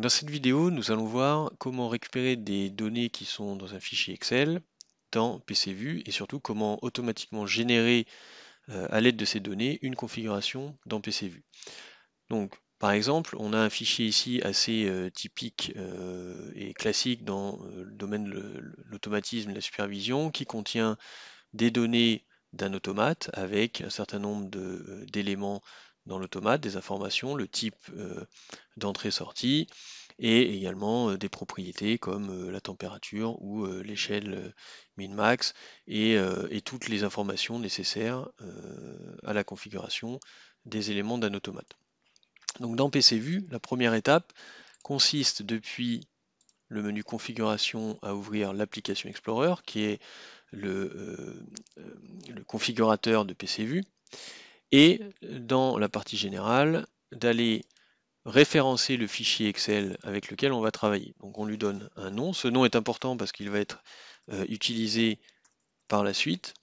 dans cette vidéo, nous allons voir comment récupérer des données qui sont dans un fichier Excel, dans PCVue et surtout comment automatiquement générer euh, à l'aide de ces données une configuration dans PCVue. Donc par exemple, on a un fichier ici assez euh, typique euh, et classique dans le domaine de l'automatisme et la supervision qui contient des données d'un automate avec un certain nombre d'éléments dans l'automate des informations, le type euh, d'entrée-sortie et également euh, des propriétés comme euh, la température ou l'échelle min-max et, et, toutes les informations nécessaires à la configuration des éléments d'un automate. Donc dans PCVue, la première étape consiste depuis le menu configuration à ouvrir l'application Explorer qui est le, le configurateur de PCVue et dans la partie générale d'aller référencer le fichier Excel avec lequel on va travailler. Donc on lui donne un nom. Ce nom est important parce qu'il va être euh, utilisé par la suite.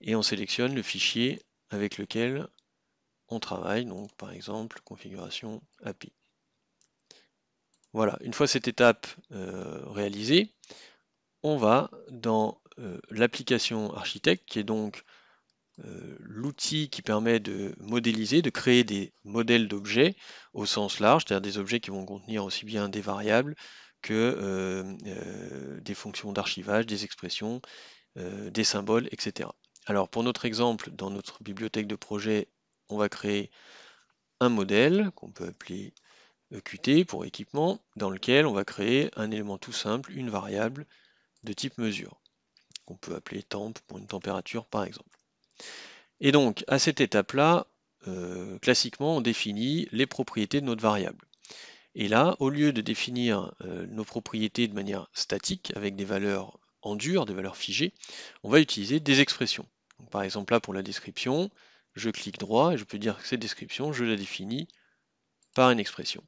Et on sélectionne le fichier avec lequel on travaille. Donc par exemple configuration API. Voilà, une fois cette étape euh, réalisée, on va dans euh, l'application architecte qui est donc euh, l'outil qui permet de modéliser, de créer des modèles d'objets au sens large, c'est-à-dire des objets qui vont contenir aussi bien des variables que euh, euh, des fonctions d'archivage, des expressions, des symboles, etc. Alors pour notre exemple, dans notre bibliothèque de projet, on va créer un modèle qu'on peut appeler EQT pour équipement, dans lequel on va créer un élément tout simple, une variable de type mesure, qu'on peut appeler temp pour une température par exemple. Et donc, à cette étape-là, euh, classiquement, on définit les propriétés de notre variable. Et là, au lieu de définir euh, nos propriétés de manière statique, avec des valeurs en dur, des valeurs figées, on va utiliser des expressions. par exemple, là, pour la description, je clique droit et je peux dire que cette description, je la définis par une expression.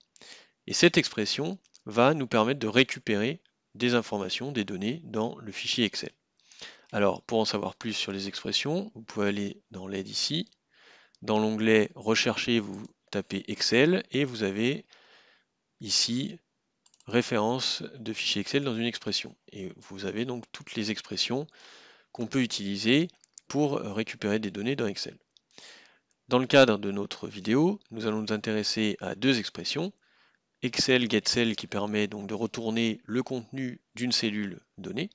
Et cette expression va nous permettre de récupérer des informations, des données dans le fichier Excel. Alors, pour en savoir plus sur les expressions, vous pouvez aller dans l'aide ici. Dans l'onglet Rechercher, vous tapez Excel et vous avez ici référence de fichier Excel dans une expression. Et vous avez donc toutes les expressions qu'on peut utiliser pour récupérer des données dans Excel. Dans le cadre de notre vidéo, nous allons nous intéresser à deux expressions. Excel GetCell qui permet donc de retourner le contenu d'une cellule donnée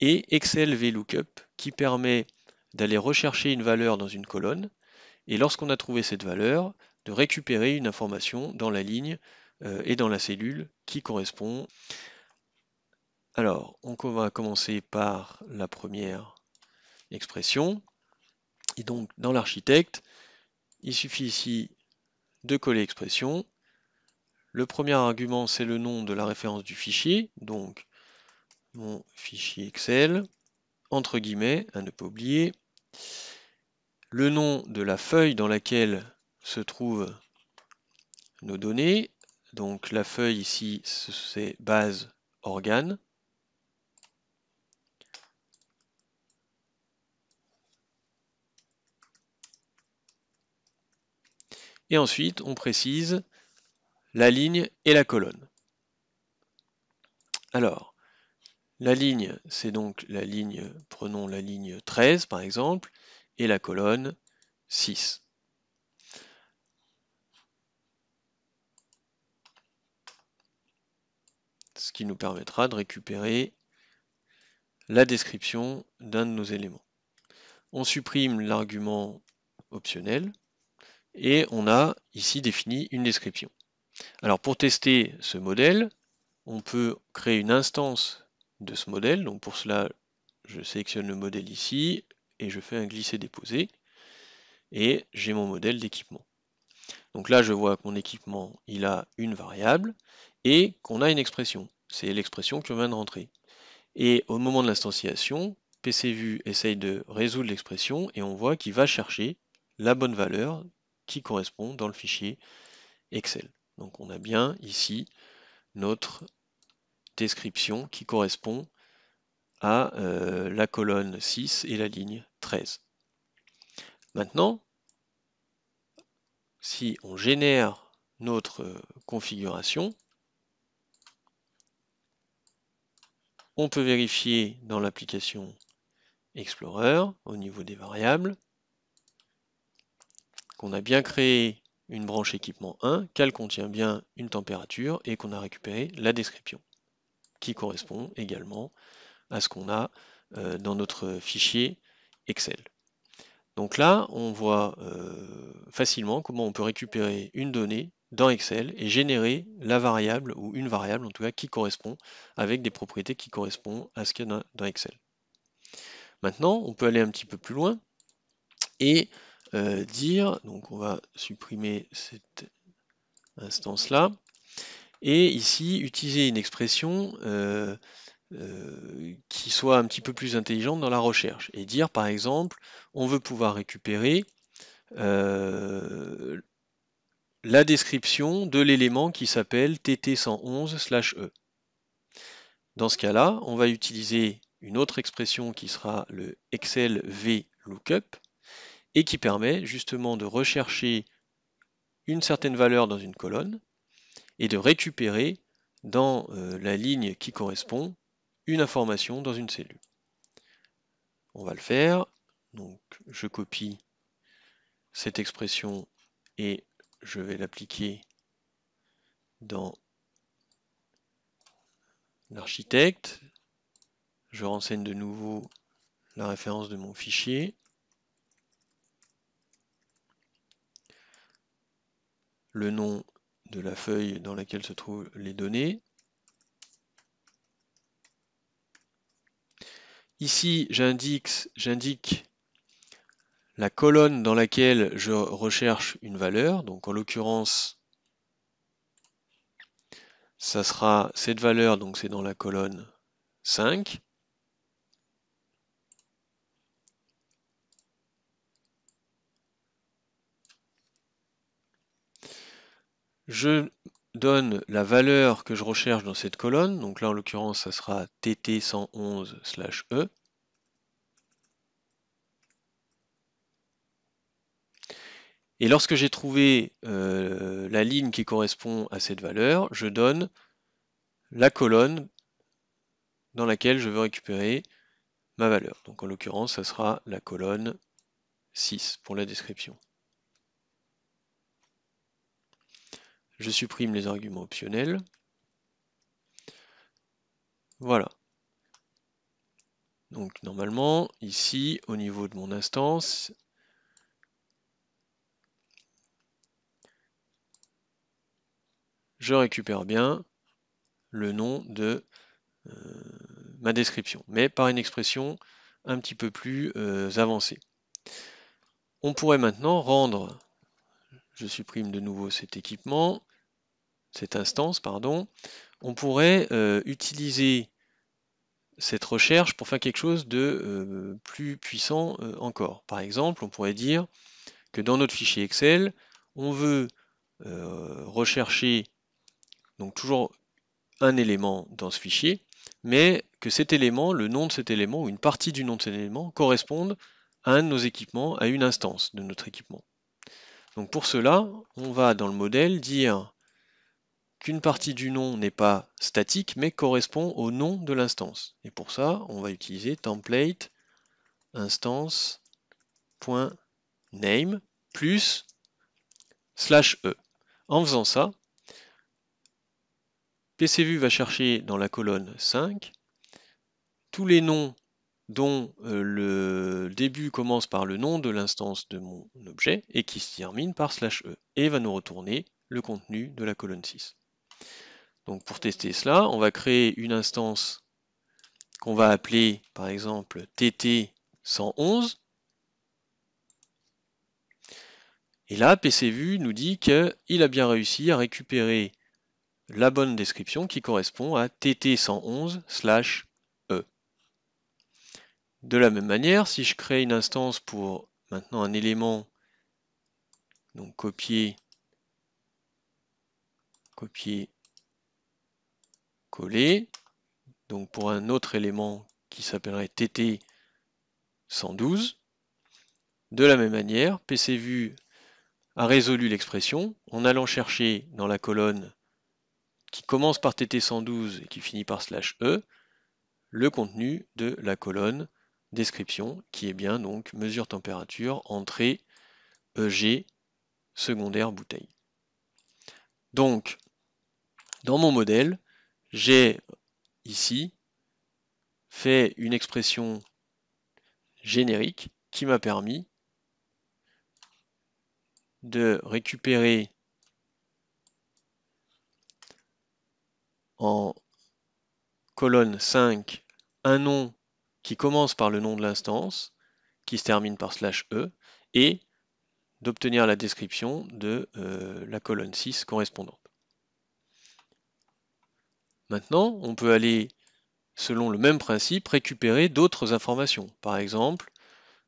et Excel VLOOKUP qui permet d'aller rechercher une valeur dans une colonne et lorsqu'on a trouvé cette valeur, de récupérer une information dans la ligne euh, et dans la cellule qui correspond. Alors, on va commencer par la première expression. Et donc, dans l'architecte, il suffit ici de coller expression. Le premier argument, c'est le nom de la référence du fichier. Donc, mon fichier Excel, entre guillemets, à ne pas oublier, le nom de la feuille dans laquelle se trouvent nos données. Donc la feuille ici, c'est base organe. Et ensuite, on précise la ligne et la colonne. Alors, la ligne, c'est donc la ligne, prenons la ligne 13 par exemple, et la colonne 6. Ce qui nous permettra de récupérer la description d'un de nos éléments. On supprime l'argument optionnel et on a ici défini une description. Alors pour tester ce modèle, on peut créer une instance de ce modèle. Donc pour cela, je sélectionne le modèle ici et je fais un glisser-déposer. Et j'ai mon modèle d'équipement. Donc là, je vois que mon équipement, il a une variable et qu'on a une expression. C'est l'expression qu'on vient de rentrer. Et au moment de l'instanciation, PCVue essaye de résoudre l'expression et on voit qu'il va chercher la bonne valeur qui correspond dans le fichier Excel. Donc on a bien ici notre description qui correspond à euh, la colonne 6 et la ligne 13. Maintenant, si on génère notre configuration, on peut vérifier dans l'application Explorer au niveau des variables qu'on a bien créé une branche équipement 1, qu'elle contient bien une température et qu'on a récupéré la description qui correspond également à ce qu'on a euh, dans notre fichier Excel. Donc là, on voit euh, facilement comment on peut récupérer une donnée dans Excel et générer la variable ou une variable en tout cas qui correspond avec des propriétés qui correspondent à ce qu'il y a dans Excel. Maintenant, on peut aller un petit peu plus loin et euh, dire, donc on va supprimer cette instance là et ici utiliser une expression euh, euh, qui soit un petit peu plus intelligente dans la recherche et dire par exemple on veut pouvoir récupérer euh, la description de l'élément qui s'appelle tt111/e. E. Dans ce cas-là, on va utiliser une autre expression qui sera le Excel V et qui permet justement de rechercher une certaine valeur dans une colonne et de récupérer dans euh, la ligne qui correspond une information dans une cellule. On va le faire. Donc je copie cette expression et je vais l'appliquer dans l'architecte. Je renseigne de nouveau la référence de mon fichier. Le nom de la feuille dans laquelle se trouvent les données. Ici, j'indique la colonne dans laquelle je recherche une valeur. Donc en l'occurrence, ça sera cette valeur, donc c'est dans la colonne 5. Je donne la valeur que je recherche dans cette colonne. Donc là, en l'occurrence, ça sera tt111/e. E. Et lorsque j'ai trouvé euh, la ligne qui correspond à cette valeur, je donne la colonne dans laquelle je veux récupérer ma valeur. Donc en l'occurrence, ça sera la colonne 6 pour la description. Je supprime les arguments optionnels. Voilà. Donc normalement, ici, au niveau de mon instance, je récupère bien le nom de euh, ma description, mais par une expression un petit peu plus euh, avancée. On pourrait maintenant rendre, je supprime de nouveau cet équipement, cette instance, pardon, on pourrait euh, utiliser cette recherche pour faire quelque chose de euh, plus puissant euh, encore. Par exemple, on pourrait dire que dans notre fichier Excel, on veut rechercher donc toujours un élément dans ce fichier, mais que cet élément, le nom de cet élément ou une partie du nom de cet élément corresponde à un de nos équipements, à une instance de notre équipement. Donc pour cela, on va dans le modèle dire qu'une partie du nom n'est pas statique, mais correspond au nom de l'instance. Et pour ça, on va utiliser template instance.name plus slash e. En faisant ça, PCVue va chercher dans la colonne 5 tous les noms dont euh, le début commence par le nom de l'instance de mon objet et qui se termine par slash e et va nous retourner le contenu de la colonne 6. Donc pour tester cela, on va créer une instance qu'on va appeler par exemple TT111. Et là, PCVue nous dit qu'il a bien réussi à récupérer la bonne description qui correspond à TT111 E. De la même manière, si je crée une instance pour maintenant un élément, donc copier, copier coller. Donc pour un autre élément qui s'appellerait TT 112. De la même manière, PCVU a résolu l'expression en allant chercher dans la colonne qui commence par TT112 et qui finit par slash E le contenu de la colonne description qui est bien donc mesure température entrée EG secondaire bouteille. Donc dans mon modèle, j'ai ici fait une expression générique qui m'a permis de récupérer en colonne 5 un nom qui commence par le nom de l'instance, qui se termine par slash e, et d'obtenir la description de euh, la colonne 6 correspondante. Maintenant, on peut aller, selon le même principe, récupérer d'autres informations. Par exemple,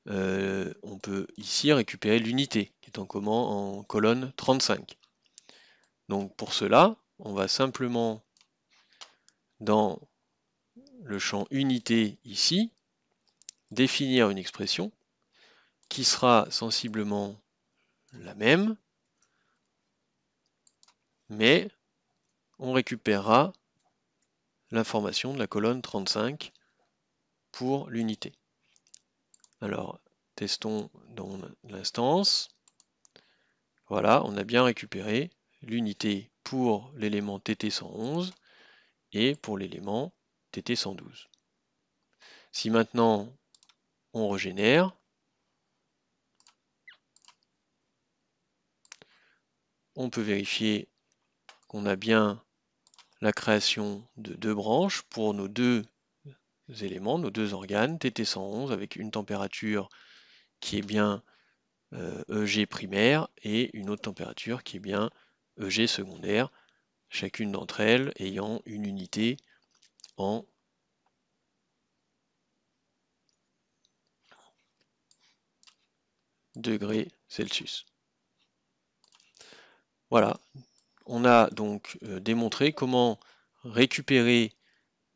euh, on peut ici récupérer l'unité, qui est en, en colonne 35. Donc pour cela, on va simplement dans le champ unité ici, définir une expression qui sera sensiblement la même, mais on récupérera l'information de la colonne 35 pour l'unité. Alors, testons dans l'instance. Voilà, on a bien récupéré l'unité pour l'élément TT111 et pour l'élément TT112. Si maintenant on régénère, on peut vérifier qu'on a bien la création de deux branches pour nos deux éléments, nos deux organes, TT111 avec une température qui est bien EG euh, e primaire et une autre température qui est bien EG secondaire, chacune d'entre elles ayant une unité en degrés Celsius. Voilà, on a donc euh, démontré comment récupérer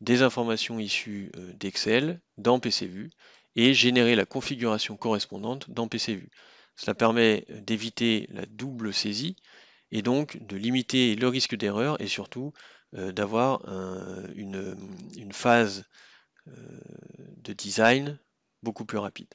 des informations issues euh, d'Excel dans PCVue et générer la configuration correspondante dans PCVue. Cela permet euh, d'éviter la double saisie et donc de limiter le risque d'erreur et surtout d'avoir une, phase de design beaucoup plus rapide.